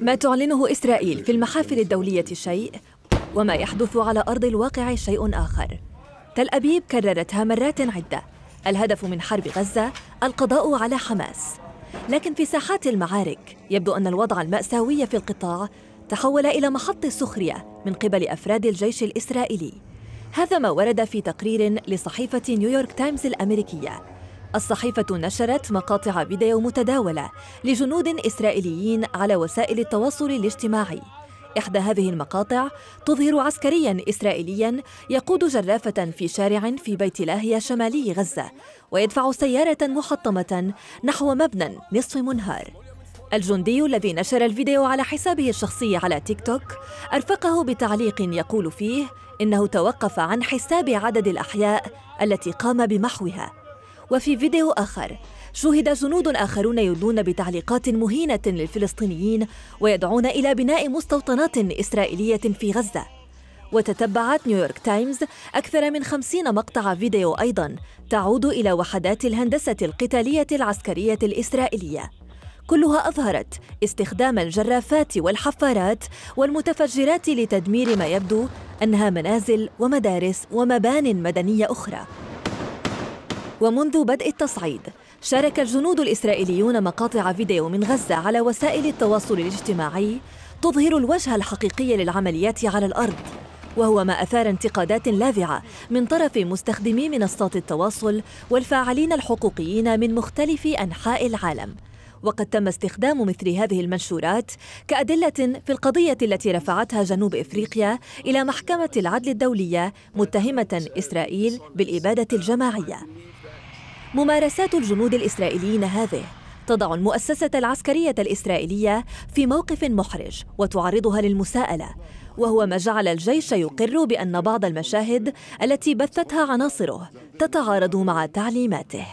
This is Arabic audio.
ما تعلنه إسرائيل في المحافل الدولية شيء وما يحدث على أرض الواقع شيء آخر تل أبيب كررتها مرات عدة الهدف من حرب غزة القضاء على حماس لكن في ساحات المعارك يبدو أن الوضع المأساوي في القطاع تحول إلى محط سخرية من قبل أفراد الجيش الإسرائيلي هذا ما ورد في تقرير لصحيفة نيويورك تايمز الأمريكية الصحيفة نشرت مقاطع فيديو متداولة لجنود إسرائيليين على وسائل التواصل الاجتماعي إحدى هذه المقاطع تظهر عسكريا إسرائيليا يقود جرافة في شارع في بيت لاهيا شمالي غزة ويدفع سيارة محطمة نحو مبنى نصف منهار الجندي الذي نشر الفيديو على حسابه الشخصي على تيك توك أرفقه بتعليق يقول فيه إنه توقف عن حساب عدد الأحياء التي قام بمحوها وفي فيديو آخر شوهد جنود آخرون يدلون بتعليقات مهينة للفلسطينيين ويدعون إلى بناء مستوطنات إسرائيلية في غزة وتتبعت نيويورك تايمز أكثر من خمسين مقطع فيديو أيضا تعود إلى وحدات الهندسة القتالية العسكرية الإسرائيلية كلها أظهرت استخدام الجرافات والحفارات والمتفجرات لتدمير ما يبدو أنها منازل ومدارس ومبان مدنية أخرى ومنذ بدء التصعيد شارك الجنود الإسرائيليون مقاطع فيديو من غزة على وسائل التواصل الاجتماعي تظهر الوجه الحقيقي للعمليات على الأرض وهو ما أثار انتقادات لاذعة من طرف مستخدمي منصات التواصل والفاعلين الحقوقيين من مختلف أنحاء العالم وقد تم استخدام مثل هذه المنشورات كأدلة في القضية التي رفعتها جنوب إفريقيا إلى محكمة العدل الدولية متهمة إسرائيل بالإبادة الجماعية ممارسات الجنود الإسرائيليين هذه تضع المؤسسة العسكرية الإسرائيلية في موقف محرج وتعرضها للمساءلة وهو ما جعل الجيش يقر بأن بعض المشاهد التي بثتها عناصره تتعارض مع تعليماته